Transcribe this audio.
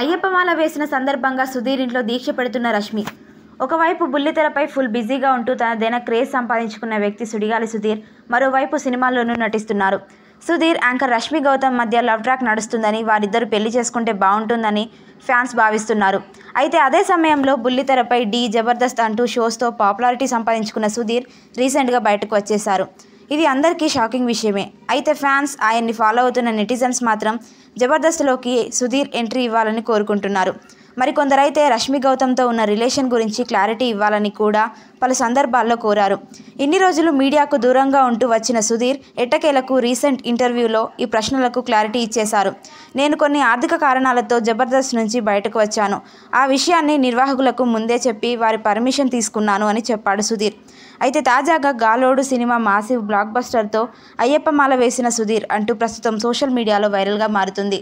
అయ్యప్పమాల వేసిన సందర్భంగా సుధీర్ ఇంట్లో దీక్ష పెడుతున్న రష్మి ఒకవైపు బుల్లితెరపై ఫుల్ బిజీగా ఉంటూ తనదైన క్రేజ్ సంపాదించుకున్న వ్యక్తి సుడిగాలి సుధీర్ మరోవైపు సినిమాల్లోనూ నటిస్తున్నారు సుధీర్ యాంకర్ రష్మి గౌతమ్ మధ్య లవ్ ట్రాక్ నడుస్తుందని వారిద్దరు పెళ్లి చేసుకుంటే బాగుంటుందని ఫ్యాన్స్ భావిస్తున్నారు అయితే అదే సమయంలో బుల్లితెరపై డీ జబర్దస్త్ అంటూ షోస్తో పాపులారిటీ సంపాదించుకున్న సుధీర్ రీసెంట్గా బయటకు వచ్చేశారు ఇది అందరికీ షాకింగ్ విషయమే అయితే ఫ్యాన్స్ ఆయన్ని ఫాలో అవుతున్న నెటిజన్స్ మాత్రం జబర్దస్త్లోకి సుధీర్ ఎంట్రీ ఇవ్వాలని కోరుకుంటున్నారు మరికొందరైతే రష్మి గౌతమ్తో ఉన్న రిలేషన్ గురించి క్లారిటీ ఇవ్వాలని కూడా పలు సందర్భాల్లో కోరారు ఇన్ని రోజులు మీడియాకు దూరంగా ఉంటూ వచ్చిన సుధీర్ ఎట్టకేలకు రీసెంట్ ఇంటర్వ్యూలో ఈ ప్రశ్నలకు క్లారిటీ ఇచ్చేశారు నేను కొన్ని ఆర్థిక కారణాలతో జబర్దస్త్ నుంచి బయటకు వచ్చాను ఆ విషయాన్ని నిర్వాహకులకు ముందే చెప్పి వారి పర్మిషన్ తీసుకున్నాను అని చెప్పాడు సుధీర్ అయితే తాజాగా గాలోడు సినిమా మాసివ్ బ్లాక్ బస్టర్తో అయ్యప్పమాల వేసిన సుధీర్ అంటూ ప్రస్తుతం సోషల్ మీడియాలో వైరల్గా మారుతుంది